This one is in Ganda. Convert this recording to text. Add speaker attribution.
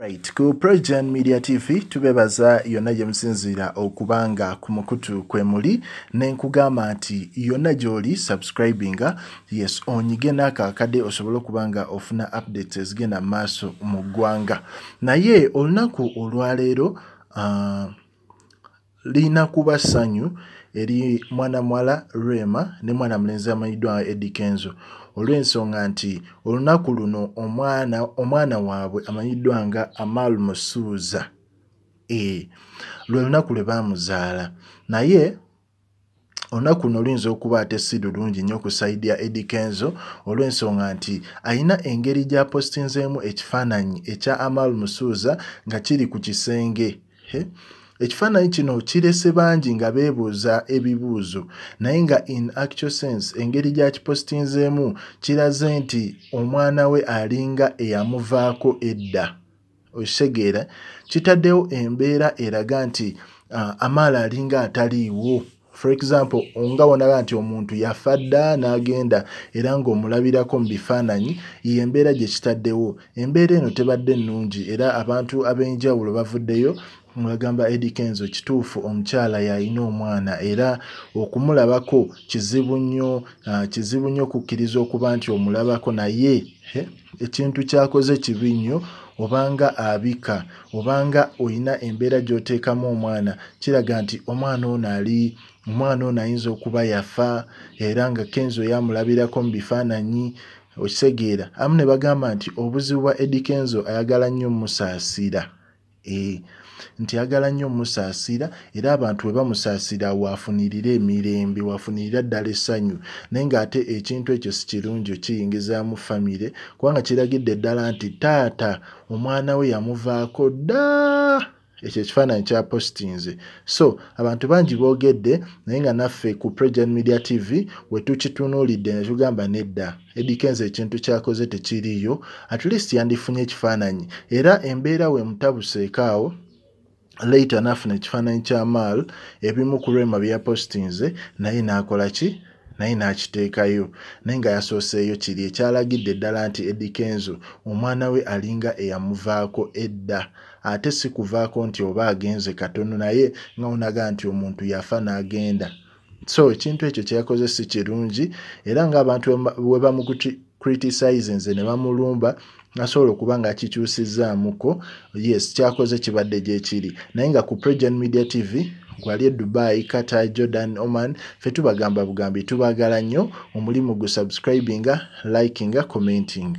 Speaker 1: Right. ku progen media tv tubebaza yonna gye musinziira okuba nga ku mukutu kwe muli ne nkugamba nti yonna gy'oli subscribinga yes onyige n'akaakadde osobole okuba nga ofuna updates ezigenda mu maaso mu ggwanga naye olunaku olwaleero uh, lina kuba ssanyu eri mwana muwala rema ne mwana mulenzi amanyiddwa edikenzo olw'ensonga nti olunaku luno omwana omwana waabwe amanyiddwa nga amalumusuuza e lwe lunaku lwe baamuzaala naye olunaku luno luyinza okuba ate si lulungi nnyo ku saidi ya edikenzo olw'ensonga nti ayina engeri gy'apostinzeemu ekifaananyi ekya amal musuuza nga kiri ku kisenge ekifaananyi kino kirese bangi nga beebuuza ebibuuzo naye nga in actual sense engeri gyakipositinzeemu kiraze nti omwana we alinga eyamuvaako edda okitegeera kitaddewo embeera eraga nti ah, amaala alinga ataliiwo for example onga onaba nti omuntu yafa dda n'agenda era ng'omulabirako mu bifaananyi yembeera gye kitaddewo embeera eno tebadde nnungi era abantu ab'enjawulo bavuddeyo agamba edikenzo kituufu omukyala yalina omwana era okumulabako kizibu nnyo kizibu nnyo okukkiriza okuba nti omulabako naye ekintu kyakoze kibi nnyo obanga abika obanga oyina embeera gy'oteekamu omwana kiraga nti omwana ono ali omwana ono ayinza okuba yafa era nga kenzi oyoamulabirako mu bifaananyi okitegeera amu ne bagamba nti obuzibu bwa edi kenzo ayagala nnyo mmusaasira E, nti agala nnyo musaasira era abantu bwe bamusaasira waafunirira emirembe waafunirira ddala essanyu naye ng'ate ekintu ekyo si kirungi okiyingizaamu famire kubanga kiragidde ddala nti taata omwana we yamuvaako ddaa ekyo ekifaananyi kya postinze so abantu bangi boogedde naye nga naffe ku pregen media tv we tukitunuulidde ne tugamba nedda edikenze ekintu kyakoze tekiriiyo at least yandifunye ekifaananyi era embeera we mutabuseekaawo later naafuna ekifaananyi kya maal ebimu ku lwema byyapostinze naye naakola ki naye n'akiteekayo naye nga yasooseeyo kiri ekyalagidde ddala nti edikenzo omwana we alinga eyamuvaako edda ate si kuvaako nti oba agenze katono naye nga onagaa nti omuntu yafa n'agenda so ekintu ekyo kyeyakoze si kirungi era ngaabantu we bamukritisize nze ne bamulumba asobola okuba nga akikyusizaamuko yes kyakoze kibadde gyekiri naye nga ku pregen media tv gwalye dubai qatar jordan oman fe tubagamba bugambi tubagala nnyo omulimu gu subscribinga likinga commenting